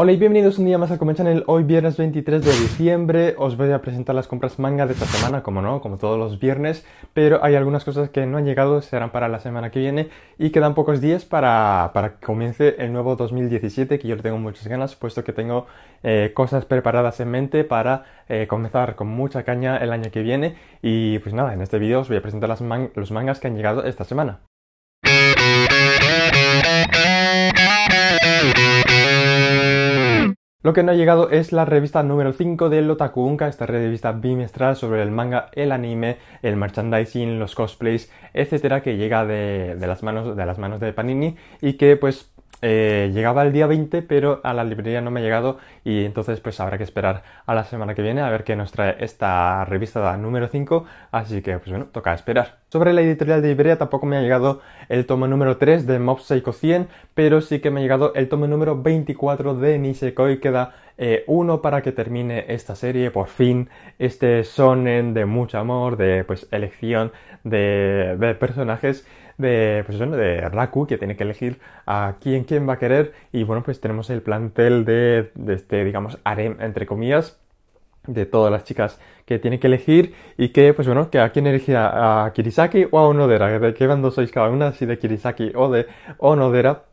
Hola y bienvenidos un día más a Comenzar el Hoy viernes 23 de diciembre os voy a presentar las compras manga de esta semana, como no, como todos los viernes, pero hay algunas cosas que no han llegado, serán para la semana que viene y quedan pocos días para, para que comience el nuevo 2017 que yo le tengo muchas ganas, puesto que tengo eh, cosas preparadas en mente para eh, comenzar con mucha caña el año que viene y pues nada, en este vídeo os voy a presentar las los mangas que han llegado esta semana. Lo que no ha llegado es la revista número 5 de Lotakuunca, esta revista bimestral sobre el manga, el anime, el merchandising, los cosplays, etcétera, que llega de las, manos, de las manos de Panini y que pues eh, llegaba el día 20, pero a la librería no me ha llegado y entonces pues habrá que esperar a la semana que viene a ver qué nos trae esta revista número 5, así que pues bueno, toca esperar. Sobre la editorial de librería tampoco me ha llegado el tomo número 3 de Mob Psycho 100, pero sí que me ha llegado el tomo número 24 de Nisekoi, queda eh, uno para que termine esta serie, por fin, este sonen de mucho amor, de pues elección de, de personajes de, pues eso, de Raku, que tiene que elegir a quién, quién va a querer. Y bueno, pues tenemos el plantel de, este, digamos, harem, entre comillas, de todas las chicas que tiene que elegir y que, pues bueno, que a quién elegirá, a Kirisaki o a Onodera, de qué bando sois cada una, si de Kirisaki o de Onodera,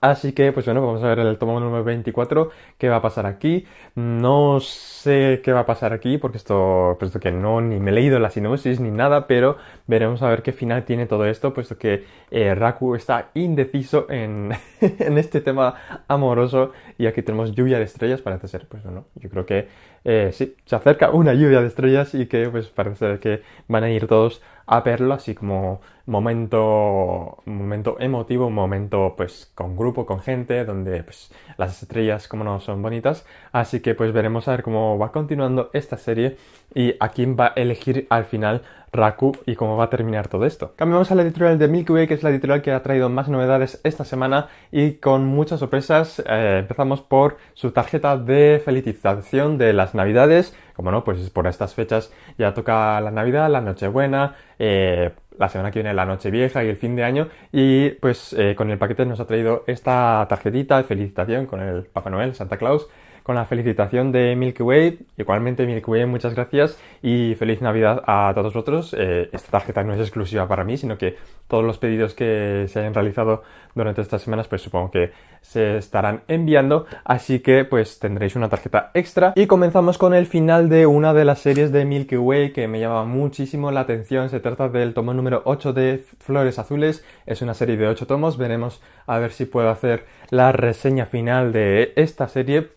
Así que, pues bueno, vamos a ver el tomo número 24, qué va a pasar aquí. No sé qué va a pasar aquí, porque esto, puesto pues que no, ni me he leído la sinopsis ni nada, pero veremos a ver qué final tiene todo esto, puesto que eh, Raku está indeciso en, este tema amoroso. Y aquí tenemos lluvia de estrellas, parece ser, pues bueno, yo creo que eh, sí, se acerca una lluvia de estrellas y que, pues parece ser que van a ir todos a verlo así como momento, momento emotivo, momento pues con grupo, con gente, donde pues las estrellas como no son bonitas. Así que pues veremos a ver cómo va continuando esta serie y a quién va a elegir al final Raku y cómo va a terminar todo esto. Cambiamos a la editorial de Milky Way, que es la editorial que ha traído más novedades esta semana y con muchas sorpresas. Eh, empezamos por su tarjeta de felicitación de las Navidades. Como no, pues por estas fechas ya toca la Navidad, la Nochebuena, buena, eh, la semana que viene la noche vieja y el fin de año y pues eh, con el paquete nos ha traído esta tarjetita de felicitación con el Papá Noel, Santa Claus con la felicitación de Milky Way. Igualmente, Milky Way, muchas gracias y feliz Navidad a todos vosotros. Eh, esta tarjeta no es exclusiva para mí, sino que todos los pedidos que se hayan realizado durante estas semanas, pues supongo que se estarán enviando. Así que, pues tendréis una tarjeta extra. Y comenzamos con el final de una de las series de Milky Way que me llama muchísimo la atención. Se trata del tomo número 8 de Flores Azules. Es una serie de 8 tomos. Veremos a ver si puedo hacer la reseña final de esta serie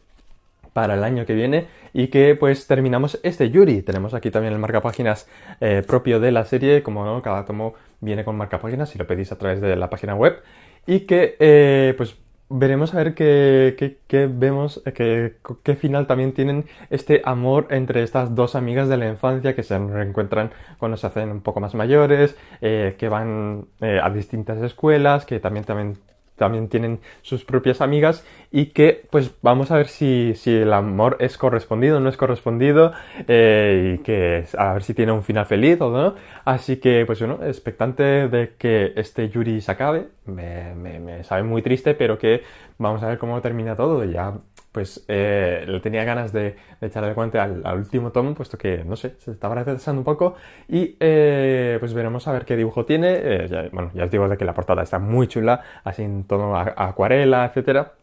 para el año que viene y que pues terminamos este Yuri. Tenemos aquí también el marcapáginas eh, propio de la serie, como no, cada tomo viene con marcapáginas si lo pedís a través de la página web y que eh, pues veremos a ver qué, vemos, eh, qué, final también tienen este amor entre estas dos amigas de la infancia que se reencuentran cuando se hacen un poco más mayores, eh, que van a distintas escuelas, que también, también también tienen sus propias amigas y que pues vamos a ver si, si el amor es correspondido o no es correspondido eh, y que a ver si tiene un final feliz o no. Así que pues bueno, expectante de que este Yuri se acabe. Me, me, me sabe muy triste, pero que vamos a ver cómo termina todo. Ya pues eh, le tenía ganas de, echarle echar el guante al, último tomo, puesto que, no sé, se estaba retrasando un poco. Y eh, pues veremos a ver qué dibujo tiene. Eh, bueno, ya os digo de que la portada está muy chula, así en tono acuarela, etcétera.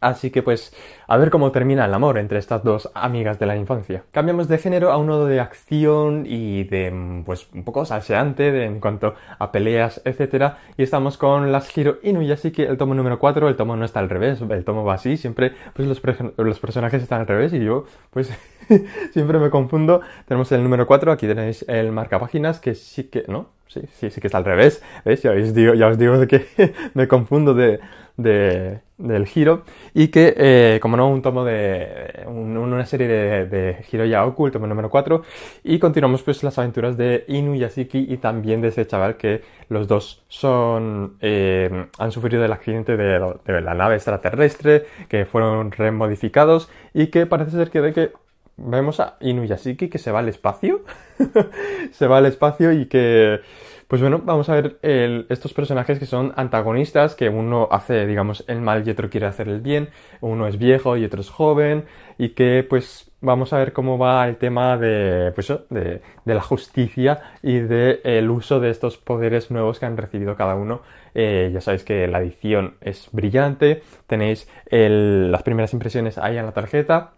Así que pues a ver cómo termina el amor entre estas dos amigas de la infancia. Cambiamos de género a un nodo de acción y de pues un poco salseante en cuanto a peleas, etc. y estamos con las Hiro y así que el tomo número 4, el tomo no está al revés, el tomo va así, siempre pues los, los personajes están al revés y yo pues siempre me confundo. Tenemos el número 4, aquí tenéis el marcapáginas que sí que, ¿no? sí, sí, sí que está al revés, ¿veis? Ya os digo, ya os digo que me confundo de, del giro y que, eh, como no, un tomo de una serie de, giro ya el número 4 y continuamos pues las aventuras de Inu y también de ese chaval que los dos son eh, han sufrido el accidente de, de la nave extraterrestre, que fueron remodificados y que parece ser que de que vemos a Inuyashiki que se va al espacio. se va al espacio y que. Pues bueno, vamos a ver estos personajes que son antagonistas, que uno hace, digamos, el mal y otro quiere hacer el bien, uno es viejo y otro es joven, y que pues vamos a ver cómo va el tema de, pues, de, de la justicia y del uso de estos poderes nuevos que han recibido cada uno. Eh, ya sabéis que la edición es brillante, tenéis las primeras impresiones ahí en la tarjeta,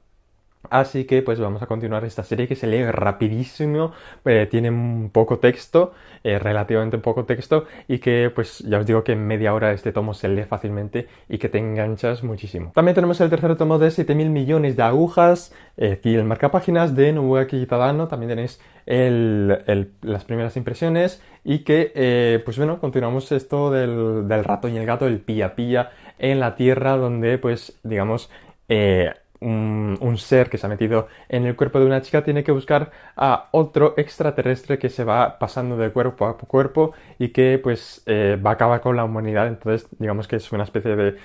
Así que pues vamos a continuar esta serie que se lee rapidísimo, eh, tiene un poco texto, eh, relativamente poco texto, y que pues ya os digo que en media hora este tomo se lee fácilmente y que te enganchas muchísimo. También tenemos el tercer tomo de 7.000 millones de agujas, eh, el marcapáginas de Nobuaki Tadano, también tenéis las primeras impresiones y que eh, pues bueno, continuamos esto del, rato y el gato, el pilla pilla en la tierra donde pues digamos un, ser que se ha metido en el cuerpo de una chica tiene que buscar a otro extraterrestre que se va pasando de cuerpo a cuerpo y que pues eh, va a acabar con la humanidad. Entonces digamos que es una especie de...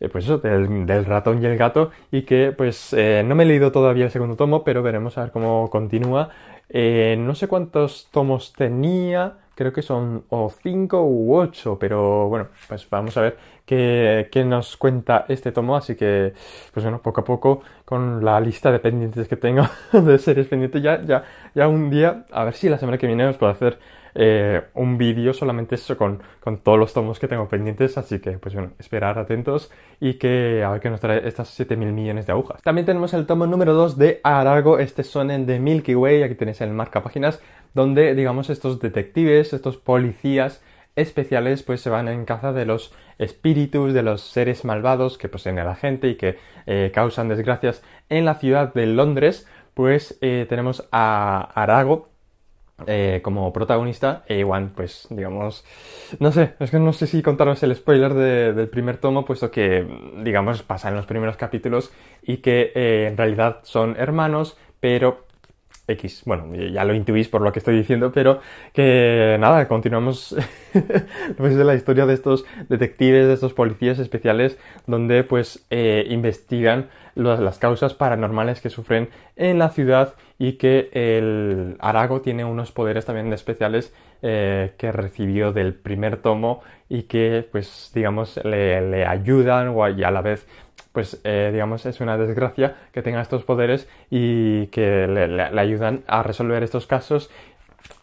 Eh, pues eso, del, ratón y el gato y que pues eh, no me he leído todavía el segundo tomo, pero veremos a ver cómo continúa. no sé cuántos tomos tenía, creo que son o 5 u 8, pero bueno, pues vamos a ver qué, nos cuenta este tomo, así que pues bueno, poco a poco con la lista de pendientes que tengo de series pendientes, ya, ya, ya un día, a ver si la semana que viene os puedo hacer eh, un vídeo solamente eso con, todos los tomos que tengo pendientes, así que pues bueno, esperar atentos y que a ver qué nos trae estas 7000 millones de agujas. También tenemos el tomo número 2 de Arago, este son en de Milky Way, aquí tenéis el marca páginas, donde digamos estos detectives, estos policías especiales pues se van en caza de los espíritus, de los seres malvados que poseen a la gente y que eh, causan desgracias en la ciudad de Londres, pues eh, tenemos a Arago, eh, como protagonista, e igual, pues, digamos, no sé, es que no sé si contaros el spoiler del primer tomo, puesto que, digamos, pasa en los primeros capítulos y que eh, en realidad son hermanos, pero X, bueno, ya lo intuís por lo que estoy diciendo, pero que nada, continuamos pues de la historia de estos detectives, de estos policías especiales, donde pues eh, investigan las causas paranormales que sufren en la ciudad y que el Arago tiene unos poderes también especiales eh, que recibió del primer tomo y que pues digamos le, ayudan y a la vez pues eh, digamos es una desgracia que tenga estos poderes y que le, ayudan a resolver estos casos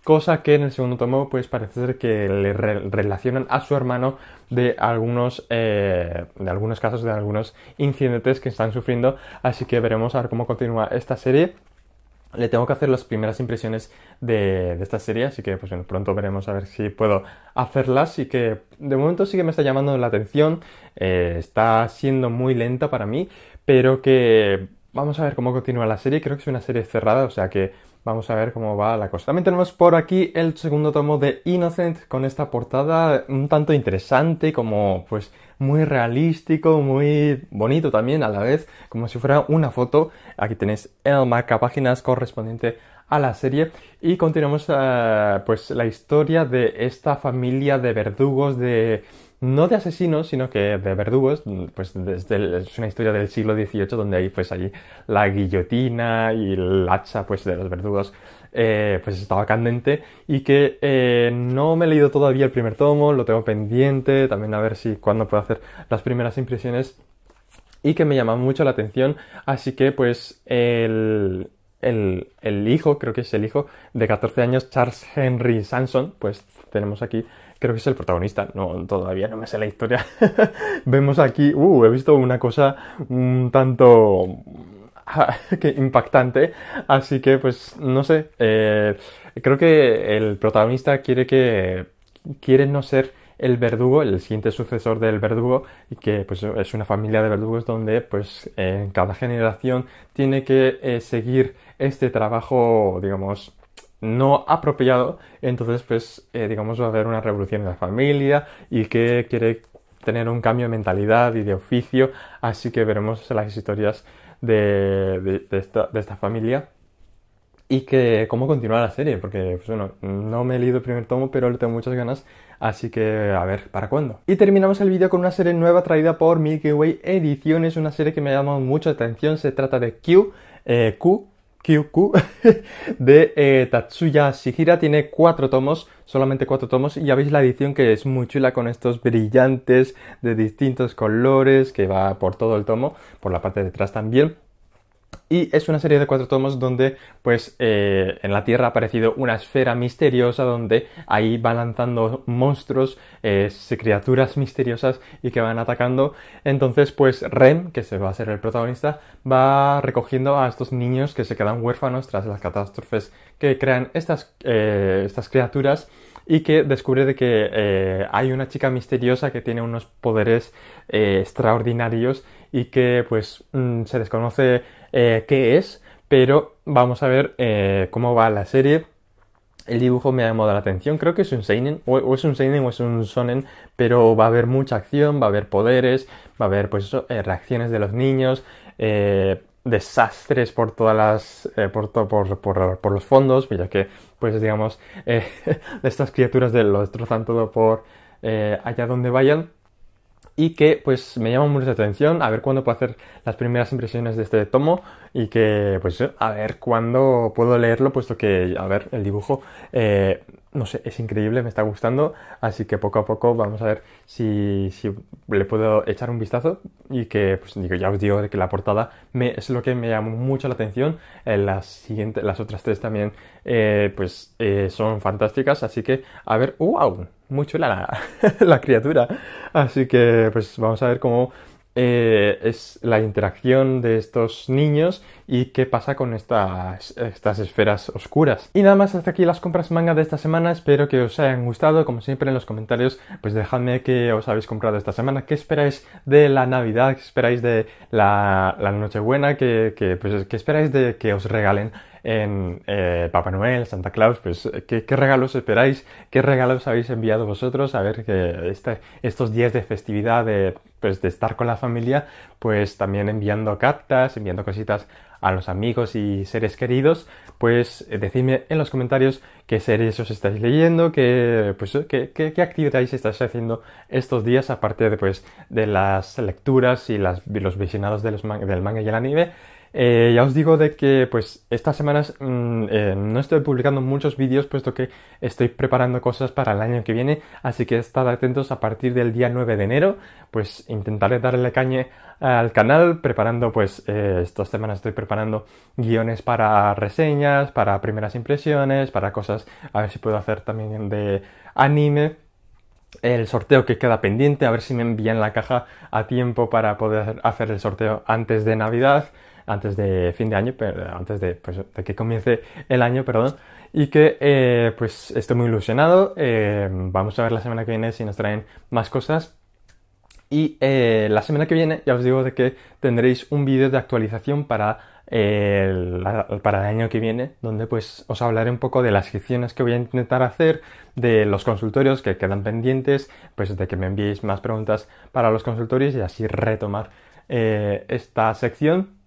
cosa que en el segundo tomo pues parece ser que le relacionan a su hermano de algunos eh, de algunos casos de algunos incidentes que están sufriendo así que veremos a ver cómo continúa esta serie le tengo que hacer las primeras impresiones de, esta serie, así que pues bueno, pronto veremos a ver si puedo hacerlas y que de momento sí que me está llamando la atención, eh, está siendo muy lenta para mí, pero que vamos a ver cómo continúa la serie, creo que es una serie cerrada, o sea que Vamos a ver cómo va la cosa. También tenemos por aquí el segundo tomo de Innocent con esta portada un tanto interesante, como pues muy realístico, muy bonito también a la vez, como si fuera una foto. Aquí tenéis el marca páginas correspondiente a la serie y continuamos eh, pues la historia de esta familia de verdugos de no de asesinos, sino que de verdugos, pues desde es una historia del siglo XVIII donde hay pues allí la guillotina y el hacha pues de los verdugos eh, pues estaba candente y que eh, no me he leído todavía el primer tomo, lo tengo pendiente, también a ver si cuándo puedo hacer las primeras impresiones y que me llama mucho la atención, así que pues el, el, el, hijo, creo que es el hijo, de 14 años, Charles Henry Sanson, pues tenemos aquí, creo que es el protagonista, no, todavía no me sé la historia. Vemos aquí, uh, he visto una cosa un tanto que impactante, así que pues no sé, eh, creo que el protagonista quiere que, quiere no ser el verdugo, el siguiente sucesor del verdugo, y que pues es una familia de verdugos donde pues en cada generación tiene que eh, seguir este trabajo, digamos, no apropiado, entonces pues eh, digamos va a haber una revolución en la familia y que quiere tener un cambio de mentalidad y de oficio, así que veremos las historias de, esta, familia y que cómo continúa la serie, porque pues, bueno, no me he leído el primer tomo, pero le tengo muchas ganas, así que a ver, ¿para cuándo? Y terminamos el vídeo con una serie nueva traída por Milky Way Ediciones, una serie que me ha llamado mucha atención, se trata de Q, eh, Q Kyuku de eh, Tatsuya Shihira. Tiene cuatro tomos, solamente cuatro tomos, y ya veis la edición que es muy chula con estos brillantes de distintos colores que va por todo el tomo, por la parte de atrás también. Y es una serie de cuatro tomos donde, pues, eh, en la Tierra ha aparecido una esfera misteriosa donde ahí van lanzando monstruos, eh, criaturas misteriosas y que van atacando. Entonces, pues, Rem, que se va a ser el protagonista, va recogiendo a estos niños que se quedan huérfanos tras las catástrofes que crean estas eh, criaturas y que descubre de que eh, hay una chica misteriosa que tiene unos poderes eh, extraordinarios y que pues mm, se desconoce eh, qué es, pero vamos a ver cómo va la serie. El dibujo me ha llamado la atención, creo que es un seinen, o, es un seinen o es un sonen, pero va a haber mucha acción, va a haber poderes, va a haber pues eso, reacciones de los niños, desastres por todas las eh, por, por, por, los fondos ya que pues digamos eh, estas criaturas de, lo destrozan todo por eh, allá donde vayan y que pues me llama mucho la atención a ver cuándo puedo hacer las primeras impresiones de este tomo y que pues a ver cuándo puedo leerlo, puesto que, a ver, el dibujo, eh, no sé, es increíble, me está gustando, así que poco a poco vamos a ver si, le puedo echar un vistazo y que, pues digo, ya os digo que la portada es lo que me llamó mucho la atención, eh, las, siguientes, las otras tres también, eh, pues son fantásticas, así que, a ver, wow, muy chula la, la criatura, así que pues vamos a ver cómo eh, es la interacción de estos niños y qué pasa con estas, estas esferas oscuras. Y nada más, hasta aquí las compras manga de esta semana. Espero que os hayan gustado. Como siempre en los comentarios, pues dejadme que os habéis comprado esta semana. ¿Qué esperáis de la Navidad? ¿Qué esperáis de la, Nochebuena? ¿Qué, pues, esperáis de que os regalen? en eh, Papá Noel, Santa Claus, pues eh, ¿qué, regalos esperáis, qué regalos habéis enviado vosotros, a ver que este, estos días de festividad, de, pues, de estar con la familia, pues también enviando cartas, enviando cositas a los amigos y seres queridos, pues eh, decidme en los comentarios qué series os estáis leyendo, qué, pues, eh, qué, qué, actividades estáis haciendo estos días, aparte de, pues, de las lecturas y las, los visionados del manga y el anime. Eh, ya os digo de que pues estas semanas mm, eh, no estoy publicando muchos vídeos puesto que estoy preparando cosas para el año que viene, así que estad atentos a partir del día 9 de enero, pues intentaré darle caña al canal preparando pues eh, estas semanas estoy preparando guiones para reseñas, para primeras impresiones, para cosas a ver si puedo hacer también de anime el sorteo que queda pendiente, a ver si me envían la caja a tiempo para poder hacer el sorteo antes de Navidad antes de fin de año, pero antes de, pues, que comience el año, perdón. Y que eh, pues estoy muy ilusionado. Eh, vamos a ver la semana que viene si nos traen más cosas. Y eh, la semana que viene ya os digo de que tendréis un vídeo de actualización para el, para el año que viene, donde pues os hablaré un poco de las secciones que voy a intentar hacer, de los consultorios que quedan pendientes, pues de que me enviéis más preguntas para los consultorios y así retomar esta sección.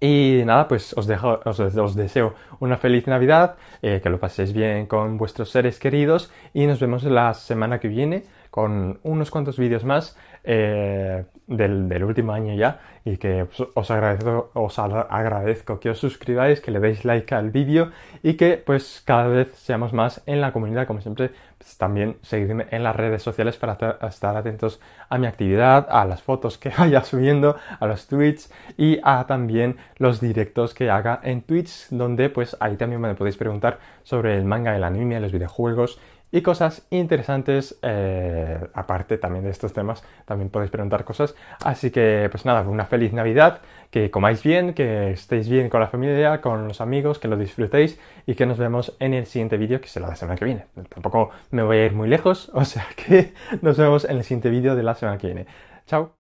Y nada, pues os, os, deseo una feliz Navidad, eh, que lo paséis bien con vuestros seres queridos y nos vemos la semana que viene con unos cuantos vídeos más eh, del, último año ya y que os, agradezco, os agradezco que os suscribáis, que le deis like al vídeo y que pues cada vez seamos más en la comunidad como siempre pues, también seguidme en las redes sociales para estar atentos a mi actividad, a las fotos que vaya subiendo, a los tweets y a también los directos que haga en Twitch, donde pues ahí también me podéis preguntar sobre el manga, el anime, los videojuegos y cosas interesantes. Eh, aparte también de estos temas, también podéis preguntar cosas. Así que, pues nada, una feliz Navidad, que comáis bien, que estéis bien con la familia, con los amigos, que lo disfrutéis y que nos vemos en el siguiente vídeo, que será la semana que viene. Tampoco me voy a ir muy lejos, o sea que nos vemos en el siguiente vídeo de la semana que viene. Chao.